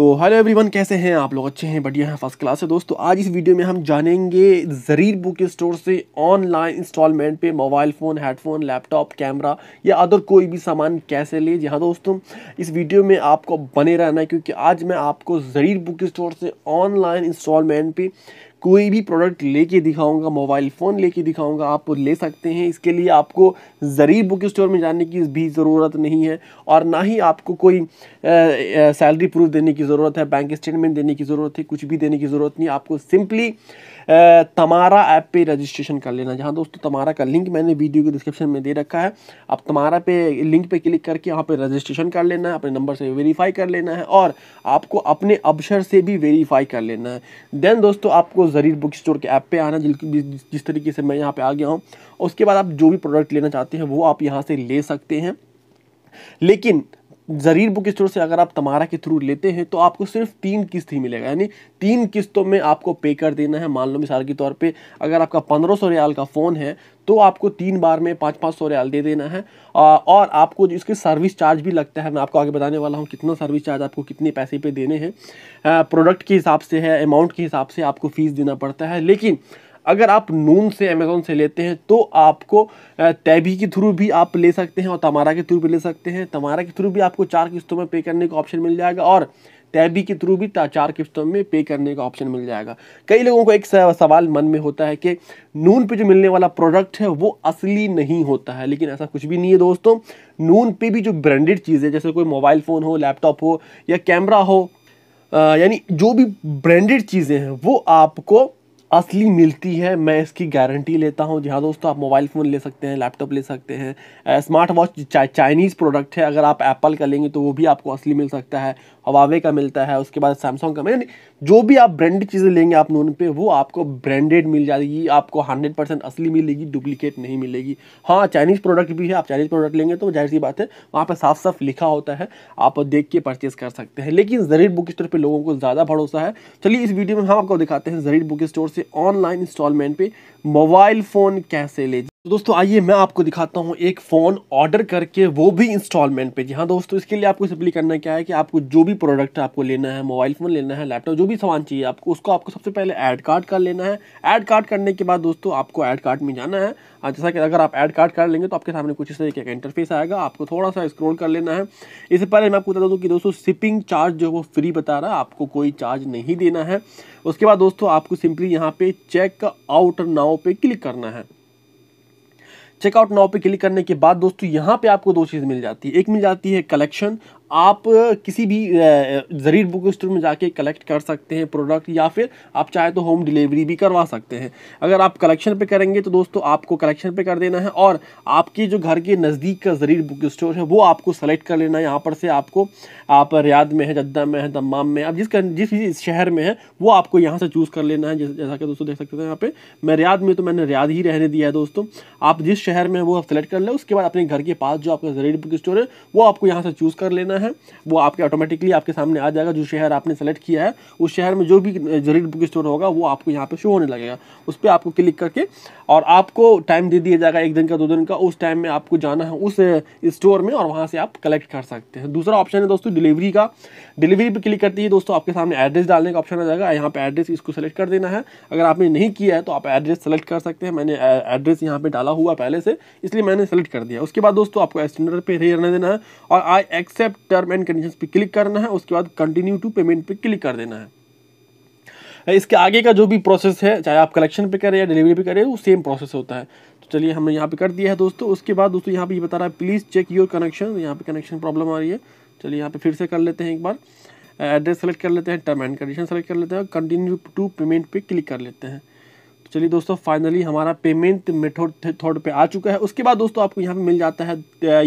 तो hello everyone कैसे हैं आप लोग अच्छे हैं बढ़िया हैं फर्स्ट क्लास है दोस्तों आज इस वीडियो में हम जानेंगे ज़रीर बुक स्टोर से ऑनलाइन इंस्टॉलमेंट पे mobile phone headphone laptop camera या अदर कोई भी सामान कैसे ले जहाँ दोस्तों इस वीडियो में आपको बने रहना है क्योंकि आज मैं आपको ज़रीर बुक स्टोर से ऑनलाइन इंस्टॉलमेंट पर कोई भी प्रोडक्ट लेके दिखाऊंगा मोबाइल फ़ोन लेके दिखाऊंगा आप ले सकते हैं इसके लिए आपको ज़री बुक स्टोर में जाने की भी ज़रूरत नहीं है और ना ही आपको कोई सैलरी प्रूफ देने की ज़रूरत है बैंक स्टेटमेंट देने की ज़रूरत है कुछ भी देने की ज़रूरत नहीं आपको सिंपली तमारा ऐप पे रजिस्ट्रेशन कर लेना जहाँ दोस्तों तमारा का लिंक मैंने वीडियो के डिस्क्रिप्शन में दे रखा है आप तमारा पे लिंक पे क्लिक करके यहाँ पे रजिस्ट्रेशन कर लेना है अपने नंबर से वेरीफाई कर लेना है और आपको अपने अवसर से भी वेरीफाई कर लेना है देन दोस्तों आपको ज़रूर बुक स्टोर के ऐप पे आना जिस तरीके से मैं यहाँ पे आ गया हूँ उसके बाद आप जो भी प्रोडक्ट लेना चाहते हैं वो आप यहाँ से ले सकते हैं लेकिन ज़रीर बुक स्टोर से अगर आप तमारा के थ्रू लेते हैं तो आपको सिर्फ तीन किस्त ही मिलेगा यानी तीन किस्तों में आपको पे कर देना है मान लो मिसाल के तौर पे अगर आपका पंद्रह सौ रियाल का फ़ोन है तो आपको तीन बार में पाँच पाँच सौ रियाल दे देना है और आपको इसके सर्विस चार्ज भी लगता है मैं आपको आगे बताने वाला हूँ कितना सर्विस चार्ज आपको कितने पैसे पर देने हैं प्रोडक्ट के हिसाब से है अमाउंट के हिसाब से आपको फ़ीस देना पड़ता है लेकिन अगर आप नून से अमेज़ोन से लेते हैं तो आपको तैबी के थ्रू भी आप ले सकते हैं और तमारा के थ्रू भी ले सकते हैं तमारा के थ्रू भी आपको चार किस्तों में पे करने का ऑप्शन मिल जाएगा और तैबी के थ्रू भी चार किस्तों में पे करने का ऑप्शन मिल जाएगा कई लोगों को एक सवाल मन में होता है कि नून पे जो मिलने वाला प्रोडक्ट है वो असली नहीं होता है लेकिन ऐसा कुछ भी नहीं है दोस्तों नून पे भी जो ब्रांडेड चीज़ें जैसे कोई मोबाइल फ़ोन हो लैपटॉप हो या कैमरा हो यानी जो भी ब्रांडेड चीज़ें हैं वो आपको असली मिलती है मैं इसकी गारंटी लेता हूँ जी हाँ दोस्तों आप मोबाइल फ़ोन ले सकते हैं लैपटॉप ले सकते हैं स्मार्ट वॉच चा, चाइनीज़ प्रोडक्ट है अगर आप एप्पल का लेंगे तो वो भी आपको असली मिल सकता है हवावे का मिलता है उसके बाद सैमसंग का मैंने जो भी आप ब्रांडेड चीज़ें लेंगे आप नोन पे वो आपको ब्रांडेड मिल जाएगी आपको हंड्रेड परसेंट असली मिलेगी डुप्लीकेट नहीं मिलेगी हाँ चाइनीज़ प्रोडक्ट भी है आप चाइनीज़ प्रोडक्ट लेंगे तो जाहिर सी बात है वहाँ पर साफ साफ लिखा होता है आप देख के परचेज़ कर सकते हैं लेकिन जरीर बुक स्टोर पर लोगों को ज़्यादा भरोसा है चलिए इस वीडियो में हम आपको दिखाते हैं जरीर बुक स्टोर से से ऑनलाइन इंस्टॉलमेंट पे मोबाइल फ़ोन कैसे ले तो दोस्तों आइए मैं आपको दिखाता हूँ एक फ़ोन ऑर्डर करके वो भी इंस्टॉलमेंट पे जी हाँ दोस्तों इसके लिए आपको सिंपली करना क्या है कि आपको जो भी प्रोडक्ट आपको लेना है मोबाइल फ़ोन लेना है लैपटॉप जो भी सामान चाहिए आपको उसको आपको सबसे पहले ऐड कार्ड कर लेना है ऐड कार्ड करने के बाद दोस्तों आपको ऐड कार्ड में जाना है हाँ, जैसा कि अगर आप ऐड कार्ड कर लेंगे तो आपके सामने कुछ इस तरीके का इंटरफेस आएगा आपको थोड़ा सा स्क्रोल कर लेना है इससे पहले मैं आपको बता दूँ कि दोस्तों शिपिंग चार्ज जो वो फ्री बता रहा है आपको कोई चार्ज नहीं देना है उसके बाद दोस्तों आपको सिंपली यहाँ पे चेक आउट नाव पर क्लिक करना है चेकआउट नाव पे क्लिक करने के बाद दोस्तों यहाँ पे आपको दो चीज़ मिल जाती है एक मिल जाती है कलेक्शन आप किसी भी ज़रीर बुक स्टोर में जाके कलेक्ट कर सकते हैं प्रोडक्ट या फिर आप चाहे तो होम डिलीवरी भी करवा सकते हैं अगर आप कलेक्शन पे करेंगे तो दोस्तों आपको कलेक्शन पे कर देना है और आपके जो घर के नज़दीक का ज़रीर बुक स्टोर है वो आपको सेलेक्ट कर लेना है यहाँ पर से आपको आप रियाद में है जद्दा में है दमाम में आप जिस जिस शहर में है वो आपको यहाँ से चूज़ कर लेना है जैसा कि दोस्तों देख सकते हैं यहाँ पर मैं रियाद में तो मैंने रियाद ही रहने दिया है दोस्तों आप जिस शहर में है वो आप सेलेक्ट कर लें उसके बाद अपने घर के पास जो आपका ज़रीर बुक स्टोर है वो आपको यहाँ से चूज़ कर लेना है है वो आपके ऑटोमेटिकली आपके सामने आ जाएगा जो शहर आपने सेलेक्ट किया है उस शहर में जो भी जरीड बुक स्टोर होगा वो आपको यहाँ पर शो होने लगेगा उस पर आपको क्लिक करके और आपको टाइम दे दिया जाएगा एक दिन का दो दिन का उस टाइम में आपको जाना है उस स्टोर में और वहाँ से आप कलेक्ट कर सकते हैं दूसरा ऑप्शन है दोस्तों डिलीवरी का डिलीवरी पर क्लिक करती है दोस्तों आपके सामने एड्रेस डालने का ऑप्शन आ जाएगा यहाँ पर एड्रेस इसको सेलेक्ट कर देना है अगर आपने नहीं किया है तो आप एड्रेस सेलेक्ट कर सकते हैं मैंने एड्रेस यहाँ पर डाला हुआ पहले से इसलिए मैंने सेलेक्ट कर दिया उसके बाद दोस्तों आपको स्टैंडर्ड पे रहने देना है और I accept term and condition पे क्लिक करना है उसके बाद कंटिन्यू टू पेमेंट पे क्लिक कर देना है इसके आगे का जो भी प्रोसेस है चाहे आप कलेक्शन पे करें या डिलीवरी पे करें वो सेम प्रोसेस होता है तो चलिए हमने यहाँ पे कर दिया है दोस्तों उसके बाद दोस्तों यहाँ पे ये बता रहा है प्लीज़ चेक योर कनेक्शन यहाँ पे कनेक्शन प्रॉब्लम आ रही है चलिए यहाँ पे फिर से कर लेते हैं एक बार एड्रेस सेलेक्ट कर लेते हैं टर्म एंड कंडीशन सेलेक्ट कर लेते हैं कंटिन्यू टू पेमेंट पे क्लिक कर लेते हैं तो चलिए दोस्तों फाइनली हमारा पेमेंट मेथोड थर्ड पर आ चुका है उसके बाद दोस्तों आपको यहाँ पर मिल जाता है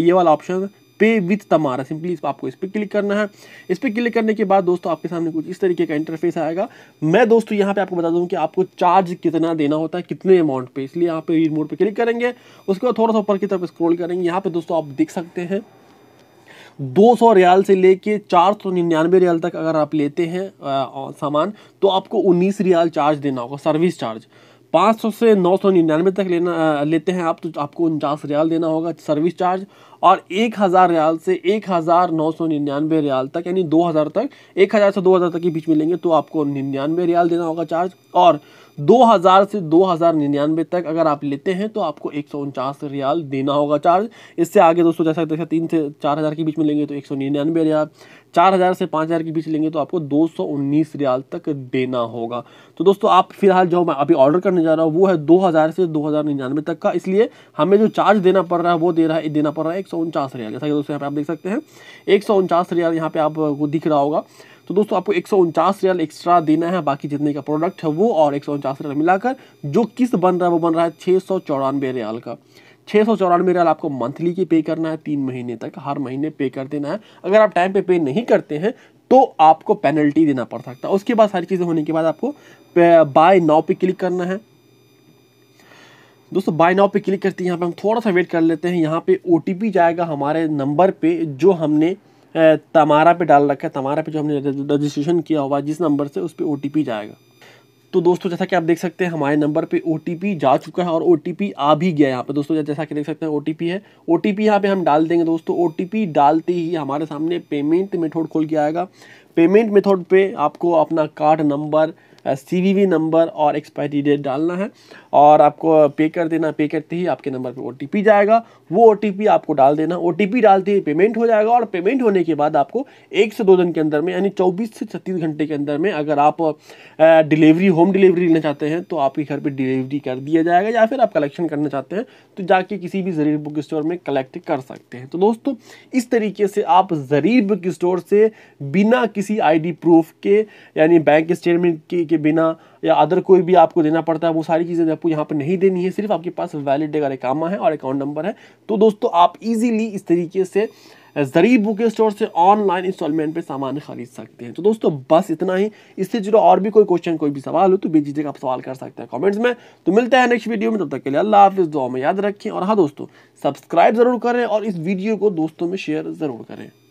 ये वाला ऑप्शन पे विथ तमारा सिंपली आपको इस पर क्लिक करना है इस पर क्लिक करने के बाद दोस्तों आपके सामने कुछ इस तरीके का इंटरफेस आएगा मैं दोस्तों यहाँ पे आपको बता दूँ कि आपको चार्ज कितना देना होता है कितने अमाउंट पे इसलिए यहाँ पे मोड पे क्लिक करेंगे उसके बाद थोड़ा सा ऊपर की तरफ स्क्रोल करेंगे यहाँ पे दोस्तों आप देख सकते हैं 200 रियाल से लेके चार सौ निन्यानवे रियाल तक अगर आप लेते हैं सामान तो आपको 19 रियाल चार्ज देना होगा सर्विस चार्ज 500 से नौ सौ निन्यानवे तक लेना लेते हैं आप तो आपको उनचास रियाल देना होगा सर्विस चार्ज और एक हज़ार रियाल से एक हज़ार नौ सौ निन्यानवे रियाल तक यानी दो हज़ार तक एक हज़ार से दो हज़ार तक के बीच में लेंगे तो आपको निन्यानवे रियाल देना होगा चार्ज और 2000 से 2099 तक अगर आप लेते हैं तो आपको एक रियाल देना होगा चार्ज इससे आगे दोस्तों जैसा देखा तीन से चार हज़ार के बीच में लेंगे तो एक सौ रियाल चार हज़ार से पाँच हज़ार के बीच लेंगे तो आपको दो सौ उन्नीस रियाल तक देना होगा तो दोस्तों आप फिलहाल जो मैं अभी ऑर्डर करने जा रहा हूँ वो है दो हज़ार से दो हज़ार निन्यानवे तक का इसलिए हमें जो चार्ज देना पड़ रहा है वो दे रहा है देना पड़ रहा है एक सौ उनचास रियाल जैसा कि दोस्तों यहाँ पे आप देख सकते हैं एक सौ उनचास रियाल यहाँ पे आपको दिख रहा होगा तो दोस्तों आपको एक रियाल एक्स्ट्रा देना है बाकी जितने का प्रोडक्ट है वो और एक रियल मिलाकर जो किस्त बन रहा है वो बन रहा है छः रियाल का छः सौ चौरानवे रियाल आपको मंथली की पे करना है तीन महीने तक हर महीने पे कर देना है अगर आप टाइम पे पे नहीं करते हैं तो आपको पेनल्टी देना पड़ सकता है उसके बाद सारी चीज़ें होने के बाद आपको बाय नाव पे क्लिक करना है दोस्तों बाय नाव पे क्लिक करते हैं यहाँ पे हम थोड़ा सा वेट कर लेते हैं यहाँ पे ओ जाएगा हमारे नंबर पर जो हमने तमारा पे डाल रखा है तमारा पे जो हमने रजिस्ट्रेशन किया हुआ है जिस नंबर से उस पर ओ जाएगा तो दोस्तों जैसा कि आप देख सकते हैं हमारे नंबर पे ओ जा चुका है और ओ आ भी गया यहाँ पे दोस्तों जैसा कि देख सकते हैं ओ है ओ टी यहाँ पर हम डाल देंगे दोस्तों ओ डालते ही हमारे सामने पेमेंट मेथोड खोल के आएगा पेमेंट मेथोड पे आपको अपना कार्ड नंबर सी नंबर और एक्सपायरी डेट डालना है और आपको पे कर देना पे करते ही आपके नंबर पर ओ जाएगा वो ओ आपको डाल देना ओ डालते ही पेमेंट हो जाएगा और पेमेंट होने के बाद आपको एक से दो दिन के अंदर में यानी चौबीस से छत्तीस घंटे के अंदर में अगर आप डिलीवरी होम डिलीवरी लेना चाहते हैं तो आपके घर पर डिलीवरी कर दिया जाएगा या फिर आप कलेक्शन करना चाहते हैं तो जाके किसी भी जरीर बुक स्टोर में कलेक्ट कर सकते हैं तो दोस्तों इस तरीके से आप जरीर बुक स्टोर से बिना किसी आईडी प्रूफ के यानी बैंक स्टेटमेंट के के बिना या अदर कोई भी आपको देना पड़ता है वो सारी चीज़ें आपको यहाँ पर नहीं देनी है सिर्फ आपके पास वैलिड अगर रिकामा है और अकाउंट नंबर है तो दोस्तों आप इजीली इस तरीके से जरीब बुक स्टोर से ऑनलाइन इंस्टॉलमेंट पे सामान खरीद सकते हैं तो दोस्तों बस इतना ही इससे जुड़ो और भी कोई क्वेश्चन कोई भी सवाल हो तो बेझिझक आप सवाल कर सकते हैं कमेंट्स में तो मिलता है नेक्स्ट वीडियो में तब तक के लिए अल्लाह हाफिज़ दुआ में याद रखें और हाँ दोस्तों सब्सक्राइब ज़रूर करें और इस वीडियो को दोस्तों में शेयर ज़रूर करें